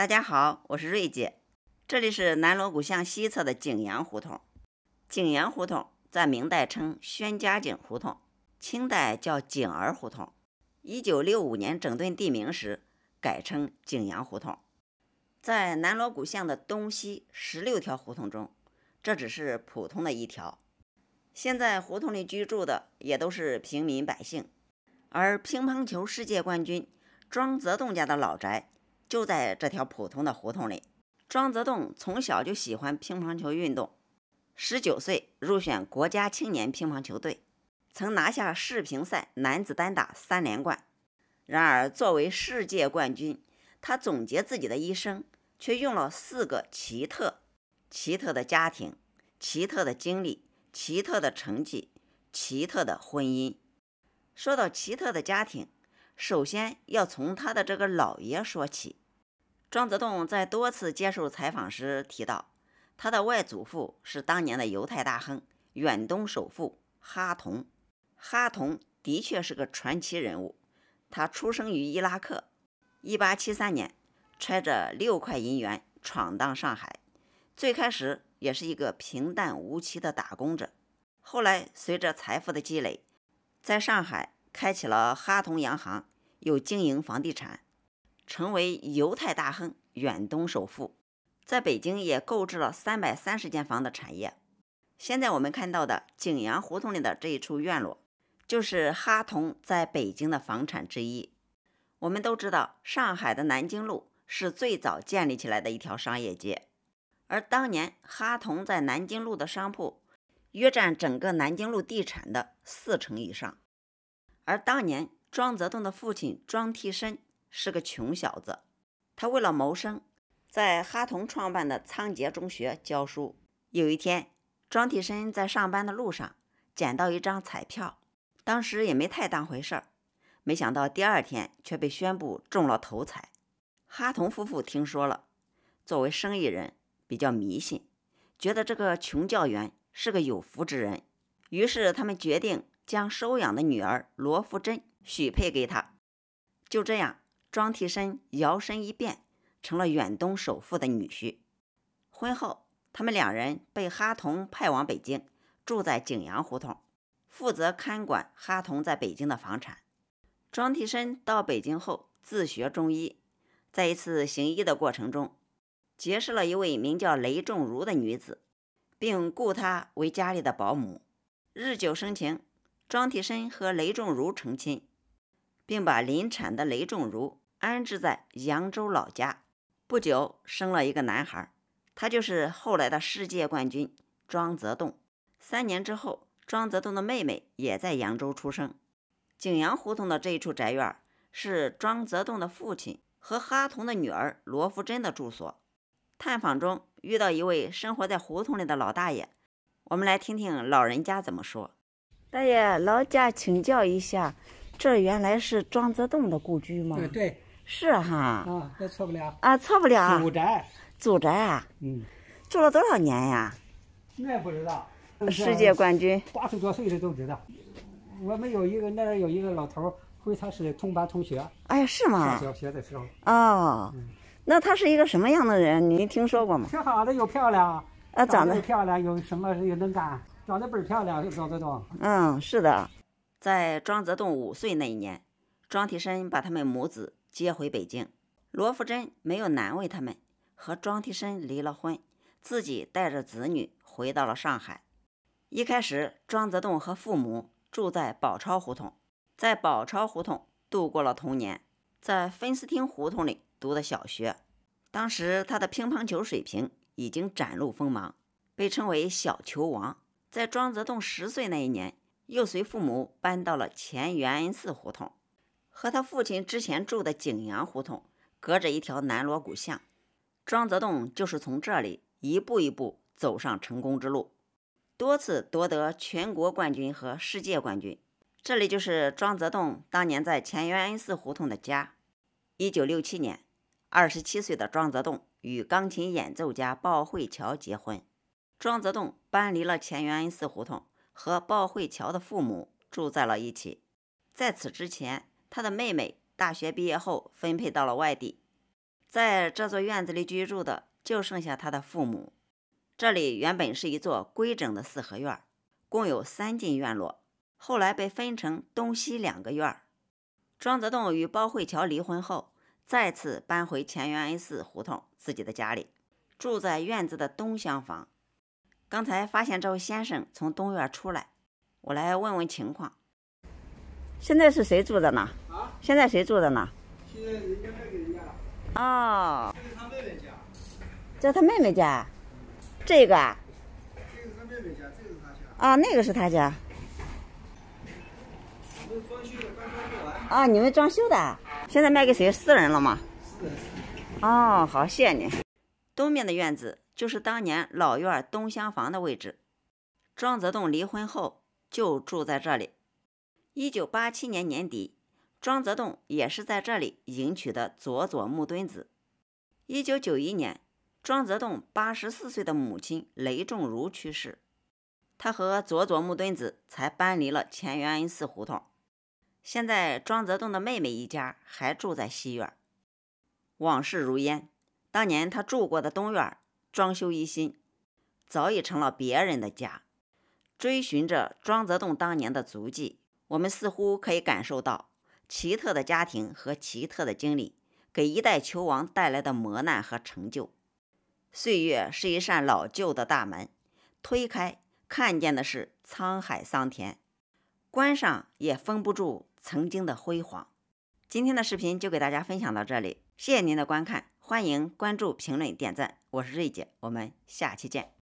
大家好，我是瑞姐，这里是南锣鼓巷西侧的景阳胡同。景阳胡同在明代称宣家井胡同，清代叫景儿胡同。一九六五年整顿地名时，改称景阳胡同。在南锣鼓巷的东西十六条胡同中，这只是普通的一条。现在胡同里居住的也都是平民百姓，而乒乓球世界冠军庄则栋家的老宅。就在这条普通的胡同里，庄则栋从小就喜欢乒乓球运动。十九岁入选国家青年乒乓球队，曾拿下世乒赛男子单打三连冠。然而，作为世界冠军，他总结自己的一生，却用了四个奇特：奇特的家庭、奇特的经历、奇特的成绩、奇特的婚姻。说到奇特的家庭，首先要从他的这个姥爷说起。庄则栋在多次接受采访时提到，他的外祖父是当年的犹太大亨、远东首富哈同。哈同的确是个传奇人物。他出生于伊拉克，一八七三年，揣着六块银元闯荡上海，最开始也是一个平淡无奇的打工者。后来随着财富的积累，在上海开启了哈同洋行，又经营房地产。成为犹太大亨、远东首富，在北京也购置了三百三十间房的产业。现在我们看到的景阳胡同里的这一处院落，就是哈同在北京的房产之一。我们都知道，上海的南京路是最早建立起来的一条商业街，而当年哈同在南京路的商铺，约占整个南京路地产的四成以上。而当年庄则栋的父亲庄替身。是个穷小子，他为了谋生，在哈同创办的仓颉中学教书。有一天，庄替身在上班的路上捡到一张彩票，当时也没太当回事儿。没想到第二天却被宣布中了头彩。哈同夫妇听说了，作为生意人比较迷信，觉得这个穷教员是个有福之人，于是他们决定将收养的女儿罗福珍许配给他。就这样。庄替身摇身一变，成了远东首富的女婿。婚后，他们两人被哈同派往北京，住在景阳胡同，负责看管哈同在北京的房产。庄替身到北京后自学中医，在一次行医的过程中，结识了一位名叫雷仲如的女子，并雇她为家里的保姆。日久生情，庄替身和雷仲如成亲，并把临产的雷仲如。安置在扬州老家，不久生了一个男孩，他就是后来的世界冠军庄泽栋。三年之后，庄泽栋的妹妹也在扬州出生。景阳胡同的这一处宅院是庄泽栋的父亲和哈同的女儿罗福珍的住所。探访中遇到一位生活在胡同里的老大爷，我们来听听老人家怎么说。大爷，劳驾请教一下，这原来是庄泽栋的故居吗？对对。是哈，啊，错不了啊，错不了。祖宅，祖宅啊，嗯，住了多少年呀？那不知道。世界冠军，八十多岁的都知道。我们有一个，那儿有一个老头儿，跟他是同班同学。哎呀，是吗？小学的时候。哦，那他是一个什么样的人？你听说过吗？挺好的，又漂亮，啊，长得漂亮，有什么又能干，长得倍儿漂亮，长得多。嗯，是的，在庄则栋五岁那一年，庄替申把他们母子。接回北京，罗富珍没有难为他们，和庄提身离了婚，自己带着子女回到了上海。一开始，庄则栋和父母住在宝钞胡同，在宝钞胡同度过了童年，在芬斯汀胡同里读的小学，当时他的乒乓球水平已经展露锋芒，被称为“小球王”。在庄则栋十岁那一年，又随父母搬到了前元恩寺胡同。和他父亲之前住的景阳胡同隔着一条南锣鼓巷，庄则栋就是从这里一步一步走上成功之路，多次夺得全国冠军和世界冠军。这里就是庄则栋当年在乾元恩寺胡同的家。一九六七年，二十七岁的庄则栋与钢琴演奏家鲍慧乔结婚，庄则栋搬离了乾元恩寺胡同，和鲍慧乔的父母住在了一起。在此之前。他的妹妹大学毕业后分配到了外地，在这座院子里居住的就剩下他的父母。这里原本是一座规整的四合院，共有三进院落，后来被分成东西两个院儿。庄则栋与包慧乔离婚后，再次搬回乾元恩寺胡同自己的家里，住在院子的东厢房。刚才发现这位先生从东院出来，我来问问情况。现在是谁住着呢？现在谁住的呢？现在人家卖给人家了。哦。这是他妹妹家。在他妹妹家？这个啊。这个是他妹妹家，这个是他家。啊，那个是他家。啊，你们装修的？现在卖给谁？私人了吗？私人。哦，好，谢谢你。东面的院子就是当年老院东厢房的位置。庄泽栋离婚后就住在这里。一九八七年年底。庄则栋也是在这里迎娶的佐佐木敦子。一九九一年，庄则栋八十四岁的母亲雷仲如去世，他和佐佐木敦子才搬离了乾元恩寺胡同。现在，庄则栋的妹妹一家还住在西院。往事如烟，当年他住过的东院装修一新，早已成了别人的家。追寻着庄则栋当年的足迹，我们似乎可以感受到。奇特的家庭和奇特的经历，给一代球王带来的磨难和成就。岁月是一扇老旧的大门，推开看见的是沧海桑田，关上也封不住曾经的辉煌。今天的视频就给大家分享到这里，谢谢您的观看，欢迎关注、评论、点赞。我是瑞姐，我们下期见。